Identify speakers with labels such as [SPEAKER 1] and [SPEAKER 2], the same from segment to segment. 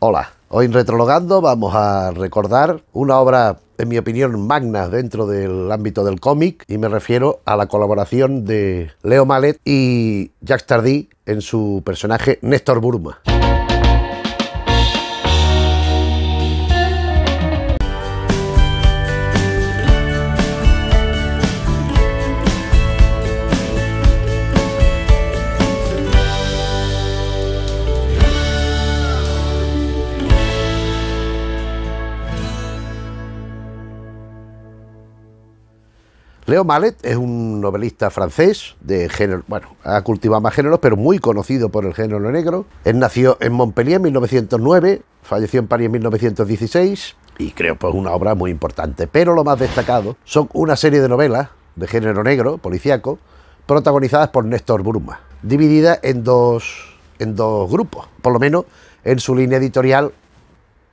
[SPEAKER 1] Hola, hoy en Retrologando vamos a recordar una obra, en mi opinión, magna dentro del ámbito del cómic y me refiero a la colaboración de Leo Mallet y Jacques Tardy en su personaje Néstor Burma. Leo Mallet es un novelista francés de género, bueno, ha cultivado más géneros, pero muy conocido por el género negro. Él nació en Montpellier en 1909, falleció en París en 1916 y creo pues una obra muy importante. Pero lo más destacado son una serie de novelas de género negro, policíaco, protagonizadas por Néstor Bruma, divididas en dos, en dos grupos, por lo menos en su línea editorial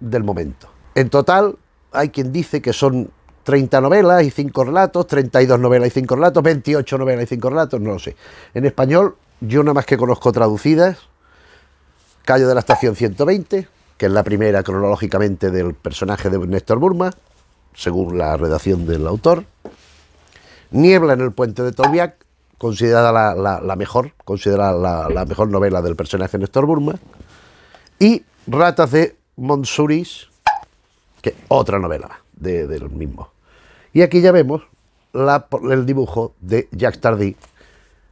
[SPEAKER 1] del momento. En total, hay quien dice que son 30 novelas y 5 relatos, 32 novelas y 5 relatos, 28 novelas y 5 relatos, no lo sé. En español, yo nada más que conozco traducidas, Callo de la Estación 120, que es la primera cronológicamente del personaje de Néstor Burma, según la redacción del autor. Niebla en el puente de Tolbiac, considerada la, mejor, considerada la, mejor novela del personaje Néstor Burma, y Ratas de Monsuris, que otra novela del mismo. Y aquí ya vemos el dibujo de Jack Tardy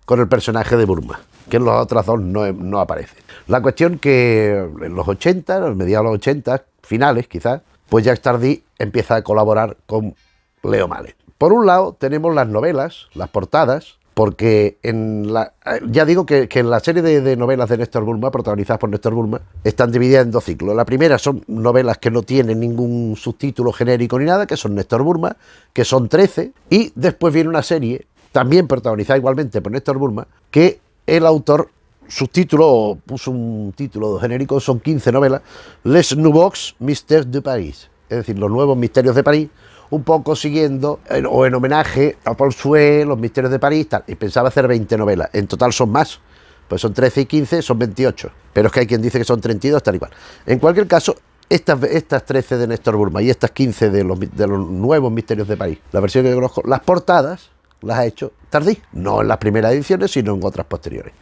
[SPEAKER 1] con el personaje de Burma, que en los otros dos no, aparece. La cuestión que en los 80, en los mediados de los 80, finales quizás, pues Jack Tardy empieza a colaborar con Leo Malet. Por un lado tenemos las novelas, las portadas, porque en la, eh, ya digo que, en la serie de, novelas de Néstor Burma, protagonizadas por Néstor Burma, están divididas en dos ciclos. La primera son novelas que no tienen ningún subtítulo genérico ni nada, que son Néstor Burma, que son 13, y después viene una serie, también protagonizada igualmente por Néstor Burma, que el autor subtítulo, puso un título genérico, son 15 novelas, Les Nouveaux Mystères de Paris, es decir, los nuevos misterios de París, un poco siguiendo o en homenaje a Paul Sue, Los Misterios de París, tal. Y pensaba hacer 20 novelas. En total son más. Pues son 13 y 15, son 28. Pero es que hay quien dice que son 32, tal y cual. En cualquier caso, estas, estas 13 de Néstor Burma y estas 15 de los, de los nuevos Misterios de París, la versión que conozco, las portadas las ha hecho Tardí. No en las primeras ediciones, sino en otras posteriores.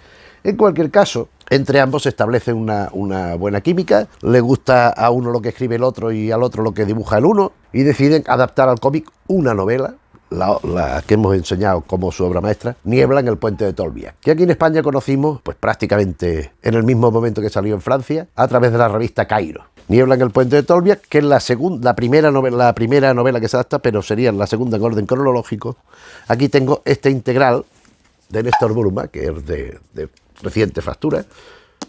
[SPEAKER 1] En cualquier caso, entre ambos se establece una, buena química, le gusta a uno lo que escribe el otro y al otro lo que dibuja el uno, y deciden adaptar al cómic una novela, la, que hemos enseñado como su obra maestra, Niebla en el puente de Tolvia, que aquí en España conocimos pues prácticamente en el mismo momento que salió en Francia, a través de la revista Cairo. Niebla en el puente de Tolvia, que es la, segunda, la, primera novela, la primera novela que se adapta, pero sería la segunda en orden cronológico. Aquí tengo este integral de Néstor Burma, que es de reciente factura,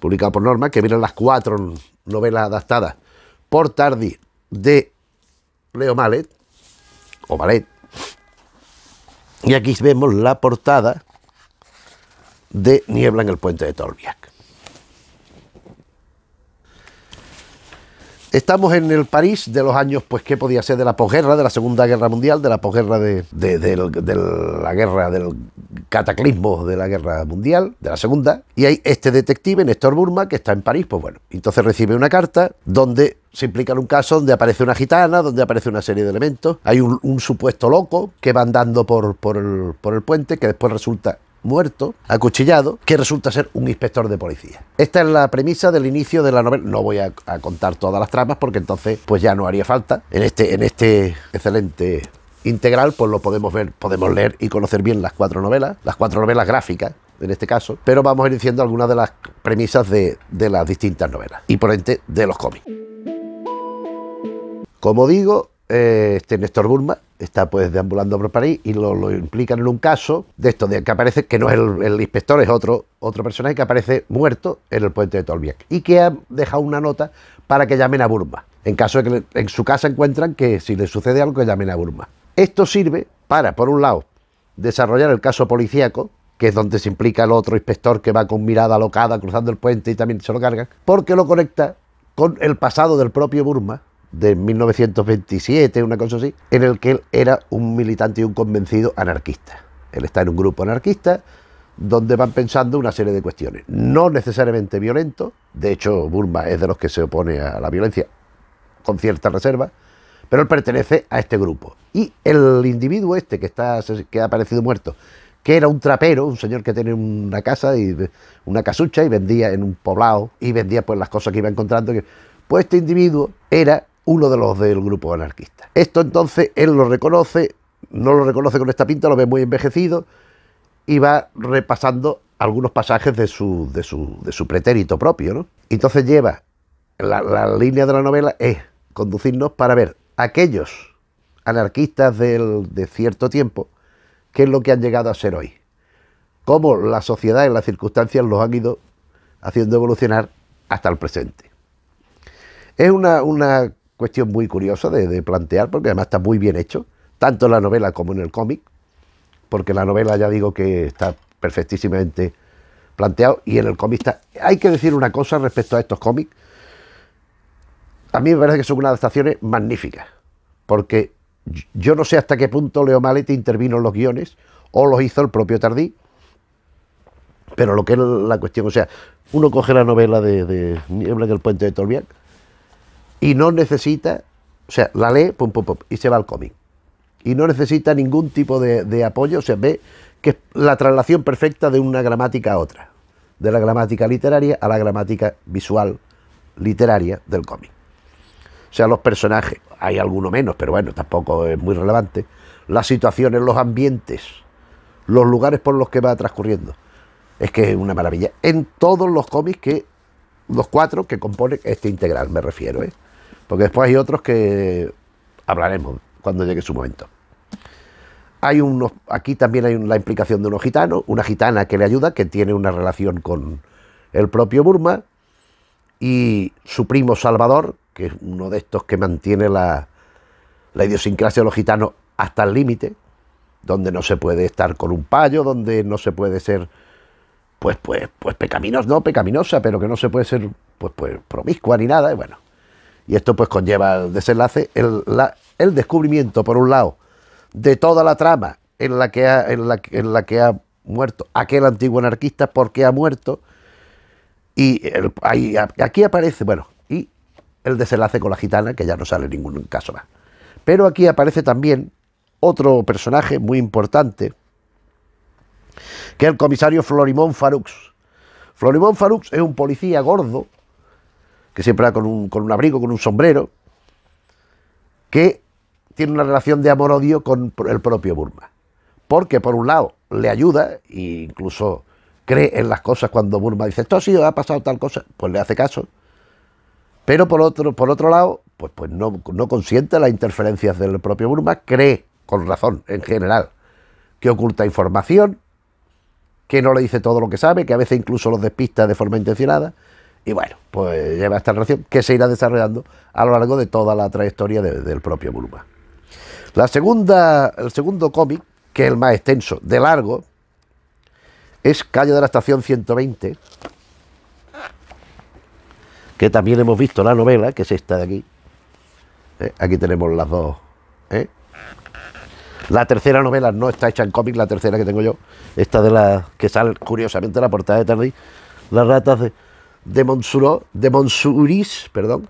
[SPEAKER 1] publicada por Norma, que vienen las cuatro novelas adaptadas por Tardi de Leo Malet, o Malet. Y aquí vemos la portada de Niebla en el puente de Tolbiac. Estamos en el París de los años, pues, ¿qué podía ser de la posguerra, de la Segunda Guerra Mundial, de la posguerra de, la guerra, del cataclismo de la Guerra Mundial, de la Segunda. Y hay este detective, Néstor Burma, que está en París, pues bueno. Entonces recibe una carta donde se implica en un caso donde aparece una gitana, donde aparece una serie de elementos. Hay un, supuesto loco que va andando por, por, por el puente, que después resulta muerto, acuchillado, que resulta ser un inspector de policía. Esta es la premisa del inicio de la novela. No voy a, contar todas las tramas porque entonces pues ya no haría falta. En este, en este excelente integral pues lo podemos ver, podemos leer y conocer bien las cuatro novelas, las cuatro novelas gráficas en este caso, pero vamos a ir diciendo algunas de las premisas de, de las distintas novelas y por ende de los cómics. Como digo, eh, este Néstor Burma está pues deambulando por París y lo, implican en un caso de esto, de que aparece, que no es el, inspector, es otro, otro personaje que aparece muerto en el puente de Tolbiac y que ha dejado una nota para que llamen a Burma, en caso de que en su casa encuentran que si le sucede algo llamen a Burma. Esto sirve para, por un lado, desarrollar el caso policíaco, que es donde se implica el otro inspector que va con mirada alocada cruzando el puente y también se lo cargan, porque lo conecta con el pasado del propio Burma, de 1927, una cosa así, en el que él era un militante y un convencido anarquista. Él está en un grupo anarquista donde van pensando una serie de cuestiones, no necesariamente violento de hecho Burma es de los que se opone a la violencia con cierta reserva, pero él pertenece a este grupo. Y el individuo este que, está, que ha aparecido muerto, que era un trapero, un señor que tenía una casa y una casucha y vendía en un poblado y vendía pues las cosas que iba encontrando, pues este individuo era uno de los del grupo anarquista. Esto entonces él lo reconoce, no lo reconoce con esta pinta, lo ve muy envejecido y va repasando algunos pasajes de su, de su, pretérito propio. Entonces lleva, la, línea de la novela es conducirnos para ver aquellos anarquistas de cierto tiempo, qué es lo que han llegado a ser hoy, cómo la sociedad y las circunstancias los han ido haciendo evolucionar hasta el presente. Es una, una cuestión muy curiosa de, plantear, porque además está muy bien hecho, tanto en la novela como en el cómic, porque la novela ya digo que está perfectísimamente planteado y en el cómic está... Hay que decir una cosa respecto a estos cómics. A mí me parece que son unas adaptaciones magníficas, porque yo no sé hasta qué punto Leo Malete intervino en los guiones o los hizo el propio Tardí, pero lo que es la cuestión, o sea, uno coge la novela de, Niebla del puente de Torbián y no necesita, o sea, la lee, pum, pum, pum, y se va al cómic. Y no necesita ningún tipo de, apoyo, o sea, ve que es la traslación perfecta de una gramática a otra, de la gramática literaria a la gramática visual literaria del cómic. O sea, los personajes, hay alguno menos, pero bueno, tampoco es muy relevante, las situaciones, los ambientes, los lugares por los que va transcurriendo. Es que es una maravilla. En todos los cómics que los cuatro que componen este integral, me refiero, ¿eh? porque después hay otros que hablaremos cuando llegue su momento. Hay unos, aquí también hay la implicación de unos gitanos, una gitana que le ayuda, que tiene una relación con el propio Burma, y su primo Salvador, que es uno de estos que mantiene la, la idiosincrasia de los gitanos hasta el límite, donde no se puede estar con un payo, donde no se puede ser, pues, pues, pues pecaminos, no pecaminosa, pero que no se puede ser, pues, pues, promiscua ni nada, y bueno. Y esto pues conlleva el desenlace, el, descubrimiento, por un lado, de toda la trama en la que ha, en la, que ha muerto aquel antiguo anarquista, porque ha muerto. Y aquí aparece, bueno, y el desenlace con la gitana, que ya no sale ningún caso más. Pero aquí aparece también otro personaje muy importante, que es el comisario Florimón Farux. Florimón Farux es un policía gordo que siempre va con un, con un abrigo, con un sombrero, que tiene una relación de amor-odio con el propio Burma. Porque por un lado le ayuda e incluso cree en las cosas cuando Burma dice esto ha ha pasado tal cosa, pues le hace caso. Pero por otro, por otro lado, pues, pues no, no consiente las interferencias del propio Burma, cree, con razón en general, que oculta información, que no le dice todo lo que sabe, que a veces incluso los despista de forma intencionada, y bueno, pues lleva esta relación que se irá desarrollando a lo largo de toda la trayectoria del propio Bulma. La segunda, el segundo cómic, que es el más extenso, de largo, es Calle de la Estación 120, que también hemos visto la novela, que es esta de aquí. Eh, aquí tenemos las dos. ¿eh? La tercera novela no está hecha en cómic, la tercera que tengo yo, esta de la que sale curiosamente la portada de Tardy, las ratas de de, Monsuró, de Monsuris, perdón.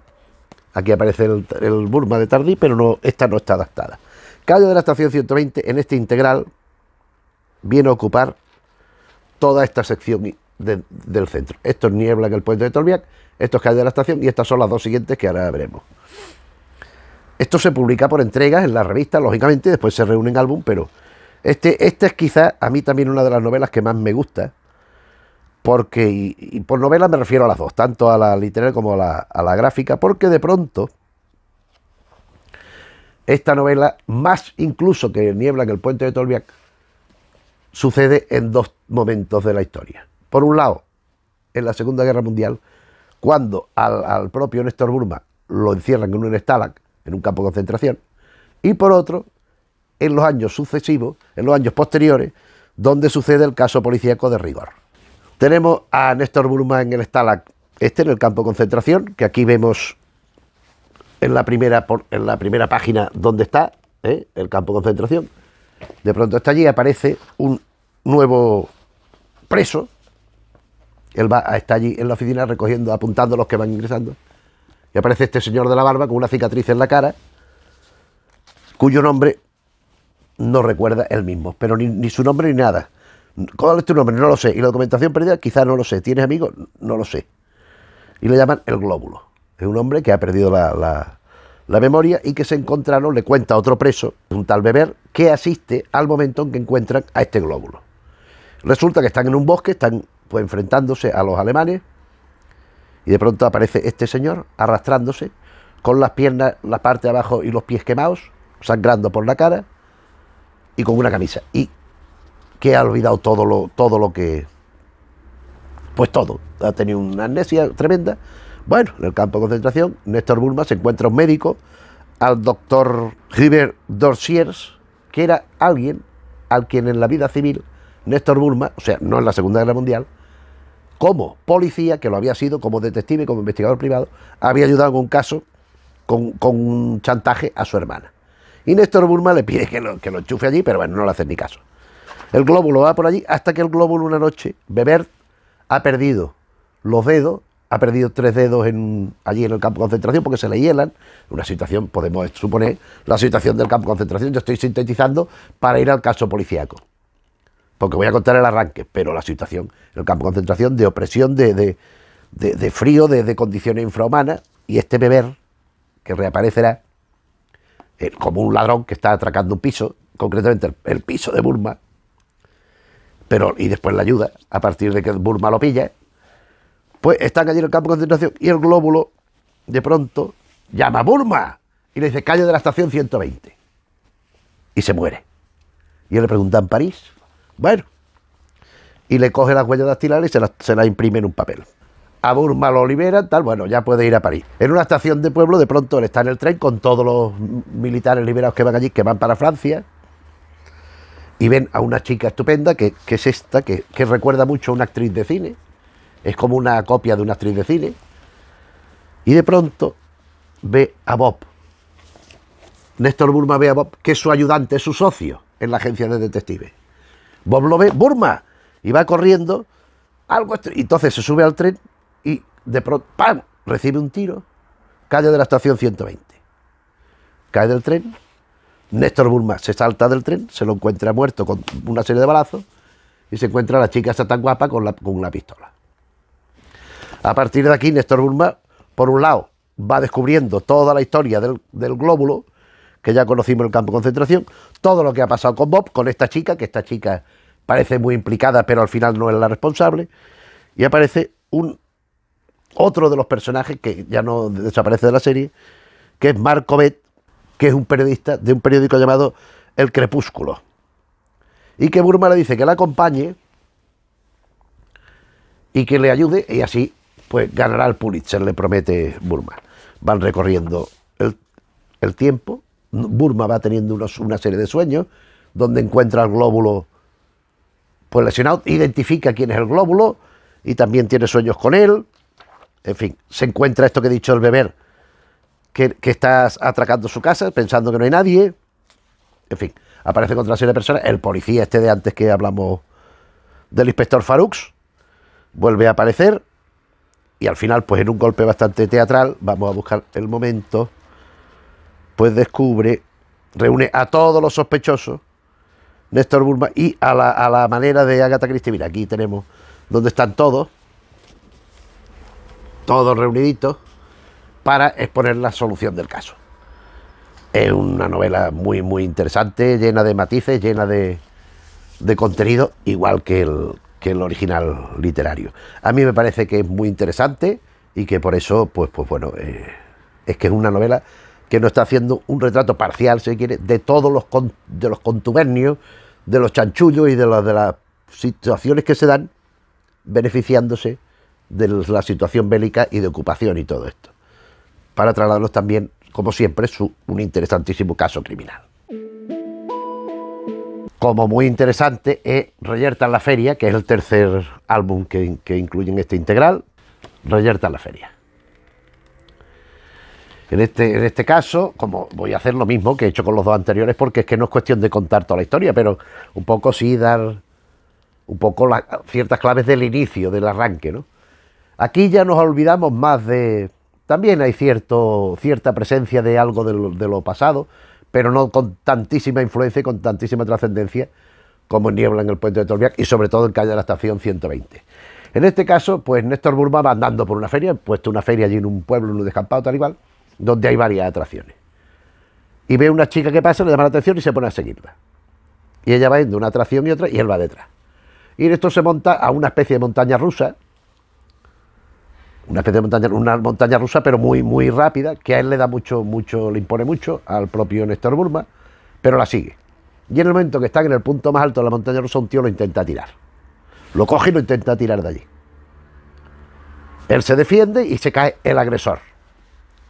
[SPEAKER 1] Aquí aparece el, Burma de Tardí, pero no, esta no está adaptada. Calle de la estación 120 en este integral viene a ocupar toda esta sección del centro. Esto es niebla que el puente de Tolbiac, esto es calle de la estación y estas son las dos siguientes que ahora veremos. Esto se publica por entregas en la revista, lógicamente, después se reúnen álbum, pero este, esta es quizás a mí también una de las novelas que más me gusta porque, y, por novela me refiero a las dos, tanto a la literaria como a la, gráfica, porque de pronto esta novela, más incluso que Niebla, en el puente de Tolbiac, sucede en dos momentos de la historia. Por un lado, en la Segunda Guerra Mundial, cuando al, propio Néstor Burma lo encierran en un estalag, en un campo de concentración, y por otro, en los años sucesivos, en los años posteriores, donde sucede el caso policíaco de rigor. Tenemos a Néstor Bruma en el Stalag, este en el campo de concentración, que aquí vemos en la primera, en la primera página dónde está ¿eh? el campo de concentración. De pronto está allí, aparece un nuevo preso. Él va, está allí en la oficina recogiendo, apuntando los que van ingresando. Y aparece este señor de la barba con una cicatriz en la cara, cuyo nombre no recuerda él mismo, pero ni su nombre ni nada. ¿Cuál es tu nombre? No lo sé. ¿Y la documentación perdida? Quizás no lo sé. ¿Tienes amigos? No lo sé. Y le llaman el glóbulo. Es un hombre que ha perdido la, memoria y que se encontraron, le cuenta a otro preso, un tal Beber, que asiste al momento en que encuentran a este glóbulo. Resulta que están en un bosque, están pues enfrentándose a los alemanes y de pronto aparece este señor arrastrándose con las piernas, la parte de abajo y los pies quemados, sangrando por la cara y con una camisa. Y que ha olvidado todo lo, todo lo que... Pues todo, ha tenido una amnesia tremenda. Bueno, en el campo de concentración, Néstor Bulma se encuentra un médico, al doctor River Dorsiers, que era alguien al quien en la vida civil Néstor Bulma, o sea, no en la Segunda Guerra Mundial, como policía, que lo había sido, como detective, como investigador privado, había ayudado en un caso, con, un chantaje a su hermana. Y Néstor Bulma le pide que lo, que lo enchufe allí, pero bueno, no le hacen ni caso. El glóbulo va por allí hasta que el glóbulo una noche, Beber, ha perdido los dedos, ha perdido tres dedos allí en el campo de concentración porque se le hielan. Una situación, podemos suponer, la situación del campo de concentración. Yo estoy sintetizando para ir al caso policíaco. Porque voy a contar el arranque, pero la situación, el campo de concentración de opresión, de, frío, de, condiciones infrahumanas. Y este beber, que reaparecerá eh, como un ladrón que está atracando un piso, concretamente el piso de Burma, pero y después la ayuda, a partir de que Burma lo pilla, pues están allí en el campo de concentración y el glóbulo de pronto llama a Burma y le dice, calle de la estación 120. Y se muere. Y él le pregunta en París, bueno, y le coge las huellas dactilares y se las, se las imprime en un papel. A Burma lo liberan, tal, bueno, ya puede ir a París. En una estación de pueblo, de pronto él está en el tren con todos los militares liberados que van allí, que van para Francia, y ven a una chica estupenda, que, es esta, que, recuerda mucho a una actriz de cine, es como una copia de una actriz de cine, y de pronto ve a Bob. Néstor Burma ve a Bob, que es su ayudante, es su socio en la agencia de detectives. Bob lo ve, Burma, y va corriendo, algo y entonces se sube al tren y de pronto, ¡pam!, recibe un tiro, cae de la estación 120, cae del tren, Néstor Bulma se salta del tren, se lo encuentra muerto con una serie de balazos y se encuentra a la chica esta tan guapa con, una pistola. A partir de aquí, Néstor Bulma, por un lado, va descubriendo toda la historia del, del glóbulo, que ya conocimos en el campo de concentración, todo lo que ha pasado con Bob, con esta chica, que esta chica parece muy implicada, pero al final no es la responsable, y aparece un otro de los personajes que ya no desaparece de la serie, que es Marco que es un periodista de un periódico llamado El Crepúsculo. Y que Burma le dice que la acompañe y que le ayude y así pues ganará el Pulitzer, le promete Burma. Van recorriendo el, tiempo, Burma va teniendo una serie de sueños donde encuentra el glóbulo pues, lesionado, identifica quién es el glóbulo y también tiene sueños con él. En fin, se encuentra esto que he dicho el beber que, estás atracando su casa pensando que no hay nadie. En fin, aparece contra una serie de personas. El policía este de antes que hablamos del inspector Farux vuelve a aparecer. Y al final, pues en un golpe bastante teatral, vamos a buscar el momento, pues descubre, reúne a todos los sospechosos, Néstor Burma, y a la, a la manera de Agatha Christie. Mira, aquí tenemos donde están todos, todos reuniditos para exponer la solución del caso. Es una novela muy, muy interesante, llena de matices, llena de, de contenido, igual que el, que el original literario. A mí me parece que es muy interesante y que por eso, pues, pues bueno, eh, es que es una novela que no está haciendo un retrato parcial, si quiere, de todos los, de los contubernios, de los chanchullos y de, de las situaciones que se dan, beneficiándose de la situación bélica y de ocupación y todo esto para trasladarlos también, como siempre, su, un interesantísimo caso criminal. Como muy interesante es eh, Reyerta en la Feria, que es el tercer álbum que, incluye en este integral, Reyerta en la Feria. En este, en este caso, como voy a hacer lo mismo que he hecho con los dos anteriores, porque es que no es cuestión de contar toda la historia, pero un poco sí dar un poco las ciertas claves del inicio, del arranque. ¿no? Aquí ya nos olvidamos más de, también hay cierto, cierta presencia de algo de lo, pasado, pero no con tantísima influencia y con tantísima trascendencia como Niebla en el puente de Torbiac y sobre todo en Calle de la Estación 120. En este caso, pues Néstor Burma va andando por una feria, ha puesto una feria allí en un pueblo, en un descampado tal y donde hay varias atracciones. Y ve una chica que pasa, le llama la atención y se pone a seguirla. Y ella va yendo una atracción y otra y él va detrás. Y esto se monta a una especie de montaña rusa, una especie de montaña, una montaña rusa, pero muy, muy rápida, que a él le da mucho, mucho, le impone mucho al propio Néstor Burma, pero la sigue. Y en el momento que están en el punto más alto de la montaña rusa, un tío lo intenta tirar. Lo coge y lo intenta tirar de allí. Él se defiende y se cae el agresor.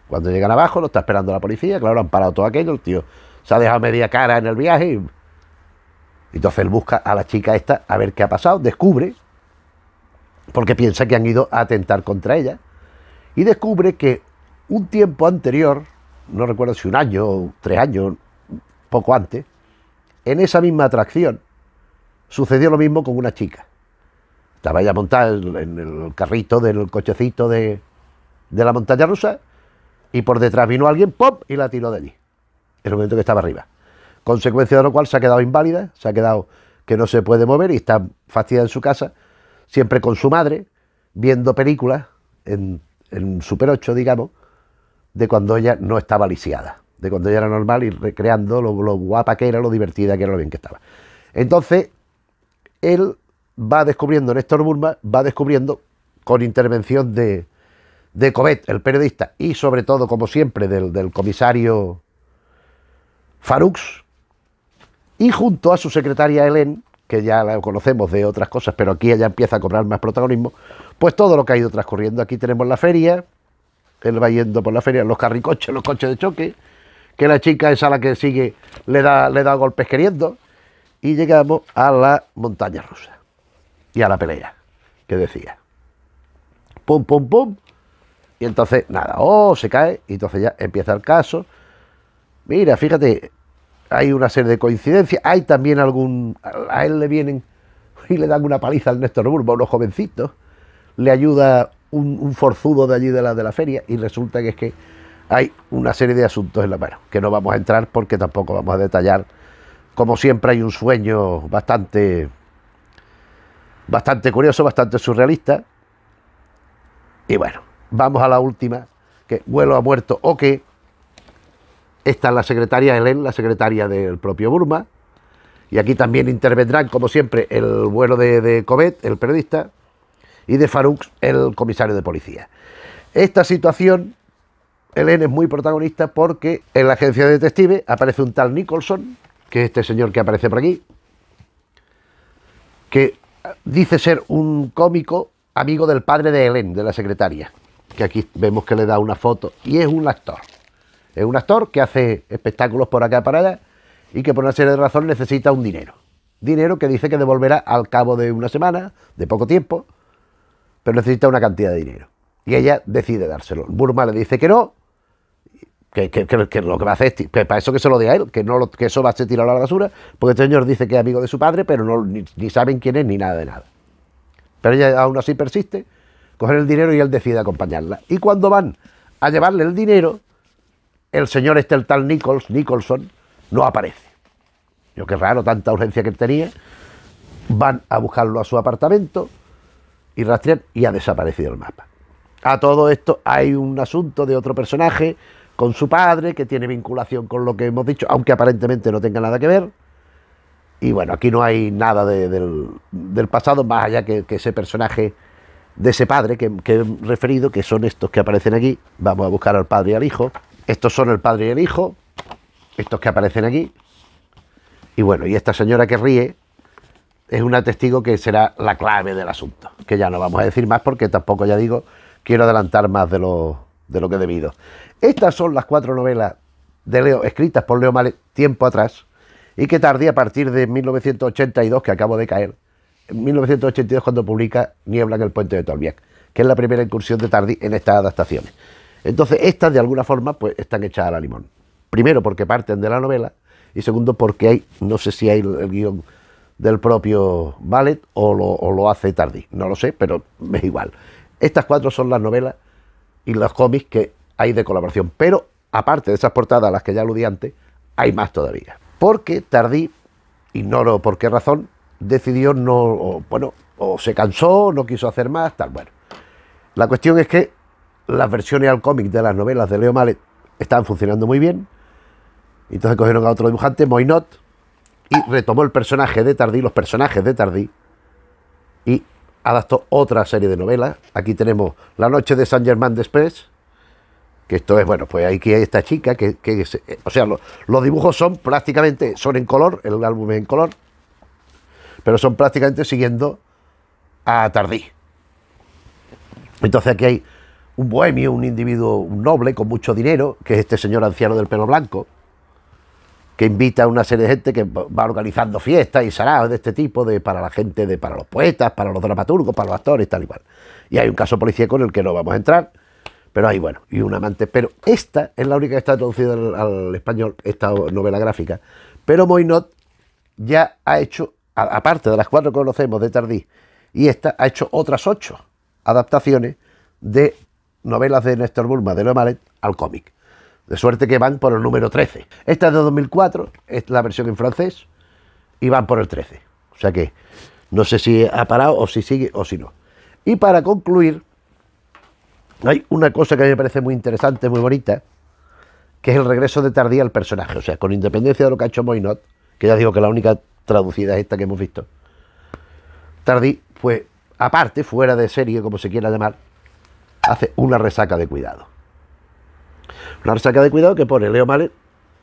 [SPEAKER 1] Cuando llegan abajo, lo está esperando la policía, claro, han parado todo aquello, el tío se ha dejado media cara en el viaje. Y... Entonces él busca a la chica esta a ver qué ha pasado, descubre porque piensa que han ido a atentar contra ella, y descubre que un tiempo anterior, no recuerdo si un año o tres años, poco antes, en esa misma atracción sucedió lo mismo con una chica. Estaba ella montada en el carrito del cochecito de, de la montaña rusa y por detrás vino alguien, ¡pop! y la tiró de allí, en el momento que estaba arriba. Consecuencia de lo cual se ha quedado inválida, se ha quedado que no se puede mover y está fastidiada en su casa siempre con su madre, viendo películas en, Super 8, digamos, de cuando ella no estaba lisiada, de cuando ella era normal y recreando lo, guapa que era, lo divertida que era, lo bien que estaba. Entonces, él va descubriendo, Néstor Burma va descubriendo, con intervención de, de Covet, el periodista, y sobre todo, como siempre, del, comisario Farux, y junto a su secretaria Helen, que ya la conocemos de otras cosas, pero aquí ella empieza a cobrar más protagonismo, pues todo lo que ha ido transcurriendo. Aquí tenemos la feria, él va yendo por la feria, los carricoches, los coches de choque, que la chica es a la que sigue le da, le da golpes queriendo, y llegamos a la montaña rusa y a la pelea, que decía. Pum, pum, pum. Y entonces, nada, oh, se cae, y entonces ya empieza el caso. Mira, fíjate, hay una serie de coincidencias, hay también algún, a él le vienen y le dan una paliza al Néstor Burba, unos jovencitos, le ayuda un, forzudo de allí de la, de la feria y resulta que es que hay una serie de asuntos en la mano, que no vamos a entrar porque tampoco vamos a detallar, como siempre hay un sueño bastante, bastante curioso, bastante surrealista, y bueno, vamos a la última, que vuelo a muerto o que esta es la secretaria Helen, la secretaria del propio Burma. Y aquí también intervendrán, como siempre, el bueno de, de el periodista, y de Farux, el comisario de policía. Esta situación, Helen es muy protagonista porque en la agencia de detectives aparece un tal Nicholson, que es este señor que aparece por aquí, que dice ser un cómico amigo del padre de Helen, de la secretaria, que aquí vemos que le da una foto, y es un actor. Es un actor que hace espectáculos por acá para allá y que por una serie de razones necesita un dinero. Dinero que dice que devolverá al cabo de una semana, de poco tiempo, pero necesita una cantidad de dinero. Y ella decide dárselo. Burma le dice que no, que, lo que va a hacer es, para eso que se lo dé a él, que, no que eso va a ser tirado a la basura, porque este señor dice que es amigo de su padre, pero no, ni, saben quién es ni nada de nada. Pero ella aún así persiste, coger el dinero y él decide acompañarla. Y cuando van a llevarle el dinero, el señor este, el tal Nichols, Nicholson, no aparece. Yo qué raro, tanta urgencia que tenía. Van a buscarlo a su apartamento y rastrean y ha desaparecido el mapa. A todo esto hay un asunto de otro personaje con su padre que tiene vinculación con lo que hemos dicho, aunque aparentemente no tenga nada que ver. Y bueno, aquí no hay nada del, pasado, más allá que, ese personaje de ese padre que he referido, que son estos que aparecen aquí. Vamos a buscar al padre y al hijo. Estos son el padre y el hijo, estos que aparecen aquí. Y bueno, y esta señora que ríe es una testigo que será la clave del asunto, que ya no vamos a decir más porque tampoco, ya digo, quiero adelantar más de lo, de lo que he debido. Estas son las cuatro novelas de Leo, escritas por Leo Male tiempo atrás, y que tardí a partir de 1982, que acabo de caer, en 1982 cuando publica Niebla en el puente de Tolbiac, que es la primera incursión de Tardí en estas adaptaciones. Entonces, estas de alguna forma pues están hechas a la limón. Primero porque parten de la novela y segundo porque hay, no sé si hay el, guión del propio Ballet o lo, hace Tardí, no lo sé, pero me igual. Estas cuatro son las novelas y los cómics que hay de colaboración, pero aparte de esas portadas a las que ya aludí antes, hay más todavía. Porque Tardí, ignoro por qué razón, decidió no, bueno, o se cansó, no quiso hacer más, tal, bueno. La cuestión es que las versiones al cómic de las novelas de Leo Male estaban funcionando muy bien. Entonces cogieron a otro dibujante, Moinot, y retomó el personaje de Tardí, los personajes de Tardí, y adaptó otra serie de novelas. Aquí tenemos La noche de San Germán después que esto es, bueno, pues aquí hay esta chica, que, o sea, los dibujos son prácticamente, son en color, el álbum es en color, pero son prácticamente siguiendo a Tardí. Entonces aquí hay un bohemio, un individuo noble con mucho dinero, que es este señor anciano del pelo blanco, que invita a una serie de gente que va organizando fiestas y saraos de este tipo, de, para la gente, de, para los poetas, para los dramaturgos, para los actores, tal y cual. Y hay un caso policíaco en el que no vamos a entrar, pero hay bueno, y un amante. Pero esta es la única que está traducida al, español, esta novela gráfica. Pero Moinot ya ha hecho, aparte de las cuatro que conocemos de Tardí, y esta ha hecho otras ocho adaptaciones de novelas de Néstor Burma de Lomaret al cómic. De suerte que van por el número 13. Esta es de 2004, es la versión en francés, y van por el 13. O sea que no sé si ha parado o si sigue o si no. Y para concluir, hay una cosa que a mí me parece muy interesante, muy bonita, que es el regreso de Tardía al personaje. O sea, con independencia de lo que ha hecho Moinot, que ya digo que la única traducida es esta que hemos visto, Tardí, pues aparte, fuera de serie, como se quiera llamar, hace una resaca de cuidado. Una resaca de cuidado que pone Leo Malet,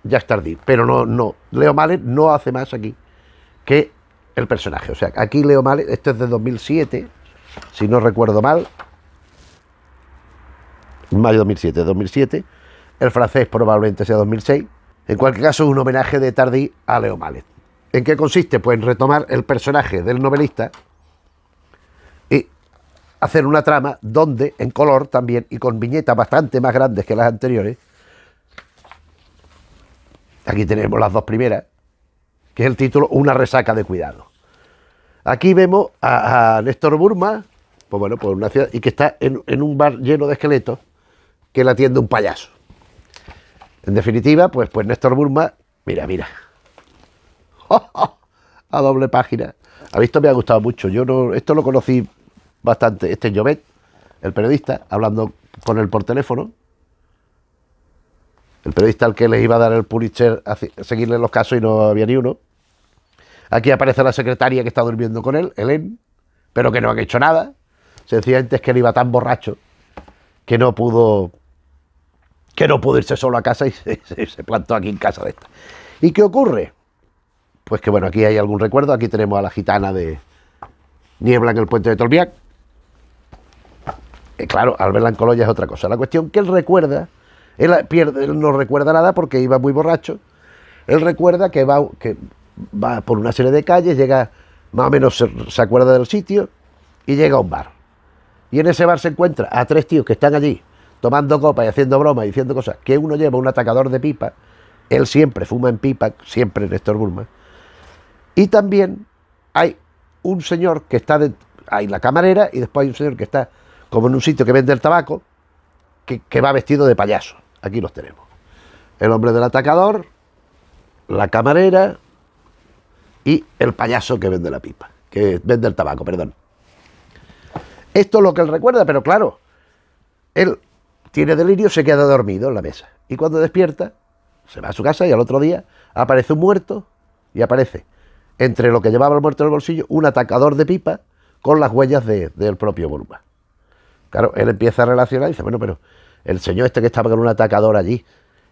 [SPEAKER 1] ya es tardí, pero no, no, Leo Malet no hace más aquí que el personaje. O sea, aquí Leo Malet, esto es de 2007, si no recuerdo mal, mayo 2007, 2007, el francés probablemente sea 2006. En cualquier caso, un homenaje de Tardí a Leo Malet. ¿En qué consiste? Pues en retomar el personaje del novelista, hacer una trama donde, en color también, y con viñetas bastante más grandes que las anteriores, aquí tenemos las dos primeras, que es el título Una resaca de cuidado. Aquí vemos a, Néstor Burma, pues bueno, pues una ciudad, y que está en, un bar lleno de esqueletos que la atiende un payaso. En definitiva, pues, pues Néstor Burma, mira, mira. A doble página. A mí esto me ha gustado mucho. Yo no, esto lo conocí bastante. Este es el periodista, hablando con él por teléfono. El periodista al que les iba a dar el Pulitzer a seguirle los casos y no había ni uno. Aquí aparece la secretaria que está durmiendo con él, Helen, pero que no ha hecho nada. Sencillamente es que él iba tan borracho que no pudo que no pudo irse solo a casa y se, plantó aquí en casa de esta. ¿Y qué ocurre? Pues que bueno, aquí hay algún recuerdo. Aquí tenemos a la gitana de Niebla en el puente de Tolbiac, claro, al verla en ya es otra cosa. La cuestión que él recuerda, él, pierde, no recuerda nada porque iba muy borracho. Él recuerda que va, por una serie de calles, llega, más o menos se, acuerda del sitio y llega a un bar. Y en ese bar se encuentra a tres tíos que están allí tomando copas y haciendo bromas y diciendo cosas, que uno lleva un atacador de pipa, él siempre fuma en pipa, siempre Néstor Bulma, Y también hay un señor que está, de, hay la camarera y después hay un señor que está como en un sitio que vende el tabaco, que, va vestido de payaso. Aquí los tenemos. El hombre del atacador, la camarera y el payaso que vende la pipa, que vende el tabaco, perdón. Esto es lo que él recuerda, pero claro, él tiene delirio, se queda dormido en la mesa. Y cuando despierta, se va a su casa y al otro día aparece un muerto y aparece, entre lo que llevaba el muerto en el bolsillo, un atacador de pipa con las huellas del propio Burma. Claro, él empieza a relacionar y dice, bueno, pero el señor este que estaba con un atacador allí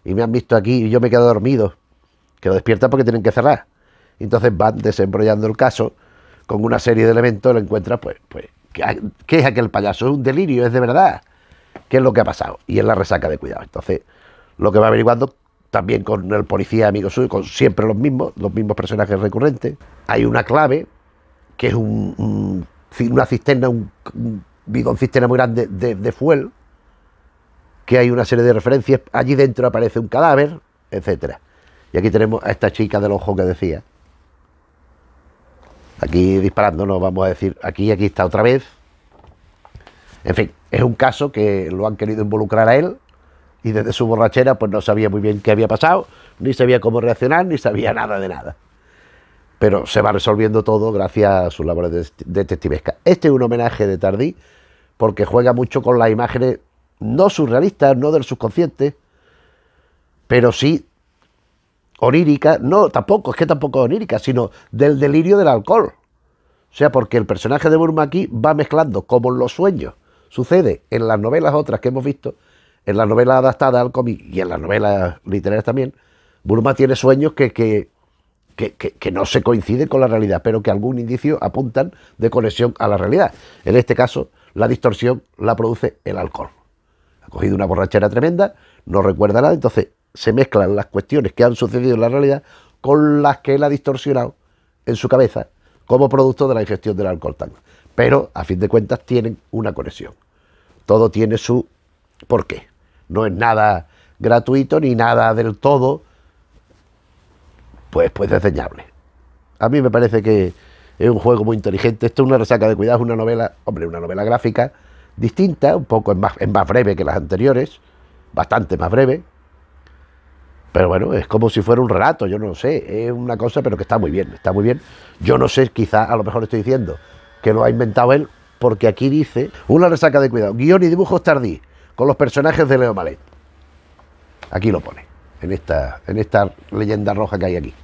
[SPEAKER 1] y me han visto aquí y yo me quedo dormido, que lo despiertan porque tienen que cerrar. entonces van desembrollando el caso con una serie de elementos, lo encuentra, pues, pues ¿qué es aquel payaso? Es un delirio, es de verdad. ¿Qué es lo que ha pasado? Y es la resaca de cuidado. Entonces, lo que va averiguando también con el policía amigo suyo, con siempre los mismos, los mismos personajes recurrentes. Hay una clave, que es un, una cisterna, un vi cisterna muy grande de, fuel, que hay una serie de referencias, allí dentro aparece un cadáver, etcétera. Y aquí tenemos a esta chica del ojo que decía. Aquí disparando, vamos a decir, aquí, aquí está otra vez. En fin, es un caso que lo han querido involucrar a él y desde su borrachera pues no sabía muy bien qué había pasado, ni sabía cómo reaccionar, ni sabía nada de nada. Pero se va resolviendo todo gracias a sus labores de detectivesca. Este es un homenaje de Tardí porque juega mucho con las imágenes no surrealistas, no del subconsciente, pero sí onírica, no, tampoco, es que tampoco onírica, sino del delirio del alcohol. O sea, porque el personaje de Burma aquí va mezclando, como los sueños, sucede en las novelas otras que hemos visto, en las novelas adaptadas al cómic y en las novelas literarias también, Burma tiene sueños que, que, que, que, no se coinciden con la realidad, pero que algún indicio apuntan de conexión a la realidad. En este caso, la distorsión la produce el alcohol. Ha cogido una borrachera tremenda, no recuerda nada, entonces se mezclan las cuestiones que han sucedido en la realidad con las que él ha distorsionado en su cabeza como producto de la ingestión del alcohol tango. Pero, a fin de cuentas, tienen una conexión. Todo tiene su porqué. No es nada gratuito ni nada del todo, pues, pues desdeñable. A mí me parece que es un juego muy inteligente. Esto es una resaca de cuidado, es una novela, hombre, una novela gráfica distinta, un poco más, breve que las anteriores, bastante más breve. Pero bueno, es como si fuera un relato, yo no lo sé, es una cosa, pero que está muy bien, está muy bien. Yo no sé, quizá a lo mejor estoy diciendo que lo ha inventado él, porque aquí dice una resaca de cuidado, guión y dibujos tardí, con los personajes de Leo Malet. Aquí lo pone, en esta, en esta leyenda roja que hay aquí.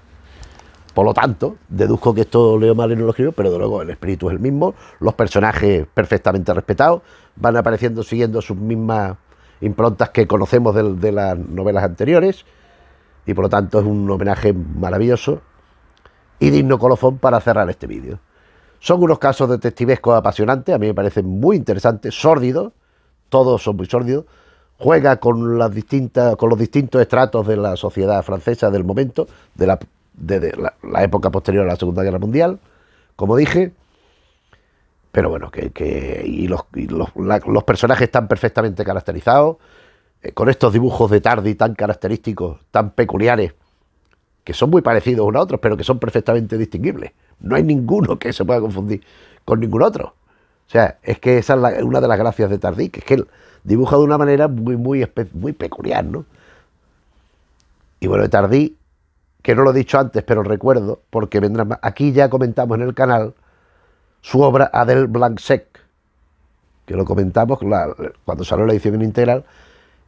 [SPEAKER 1] Por lo tanto, deduzco que esto Leo y no lo escribió, pero de luego el espíritu es el mismo, los personajes perfectamente respetados, van apareciendo siguiendo sus mismas improntas que conocemos de, las novelas anteriores, y por lo tanto es un homenaje maravilloso y digno colofón para cerrar este vídeo. Son unos casos detectivescos apasionantes, a mí me parecen muy interesantes, sórdidos, todos son muy sórdidos, juega con, las distintas, con los distintos estratos de la sociedad francesa del momento, de la desde la, época posterior a la Segunda Guerra Mundial, como dije. Pero bueno, que, y los, los, personajes están perfectamente caracterizados, eh, con estos dibujos de Tardi tan característicos, tan peculiares, que son muy parecidos unos a otros, pero que son perfectamente distinguibles. No hay ninguno que se pueda confundir con ningún otro. O sea, es que esa es una de las gracias de Tardí, que es que él dibuja de una manera muy, muy, muy peculiar, ¿no? Y bueno, de Tardí que no lo he dicho antes, pero recuerdo, porque vendrá más. Aquí ya comentamos en el canal su obra Adel Blancsec, que lo comentamos cuando salió la edición integral,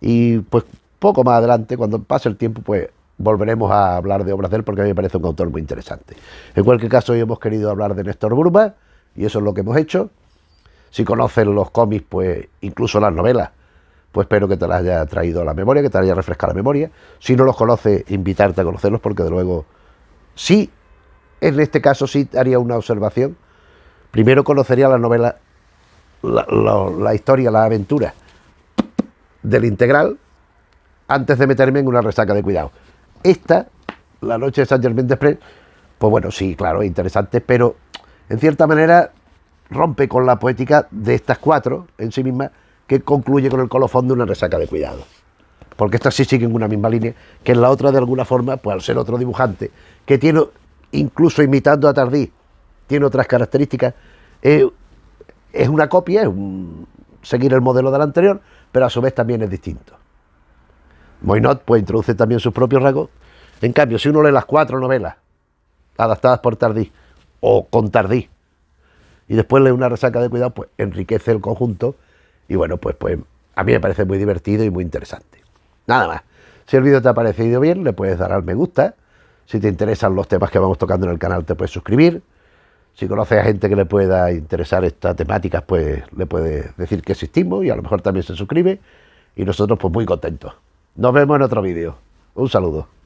[SPEAKER 1] y pues poco más adelante, cuando pase el tiempo, pues volveremos a hablar de obras de él, porque a mí me parece un autor muy interesante. En cualquier caso, hoy hemos querido hablar de Néstor Burma, y eso es lo que hemos hecho. Si conocen los cómics, pues incluso las novelas, pues espero que te las haya traído a la memoria, que te haya refrescado la memoria. Si no los conoces, invitarte a conocerlos, porque de luego sí, en este caso sí haría una observación. Primero conocería la novela, la, historia, la aventura del integral, antes de meterme en una resaca de cuidado. Esta, la noche de San de Express, pues bueno, sí, claro, es interesante, pero en cierta manera rompe con la poética de estas cuatro en sí mismas que concluye con el colofón de una resaca de cuidado. Porque estas sí siguen una misma línea, que en la otra de alguna forma, pues al ser otro dibujante, que tiene, incluso imitando a Tardí, tiene otras características, es una copia, es seguir el modelo del anterior, pero a su vez también es distinto. Moinot pues introduce también sus propios rasgos. En cambio, si uno lee las cuatro novelas adaptadas por Tardí o con Tardí, y después lee una resaca de cuidado, pues enriquece el conjunto y bueno, pues, pues a mí me parece muy divertido y muy interesante. Nada más. Si el vídeo te ha parecido bien, le puedes dar al me gusta. Si te interesan los temas que vamos tocando en el canal, te puedes suscribir. Si conoces a gente que le pueda interesar estas temáticas, pues le puedes decir que existimos y a lo mejor también se suscribe. Y nosotros pues muy contentos. Nos vemos en otro vídeo. Un saludo.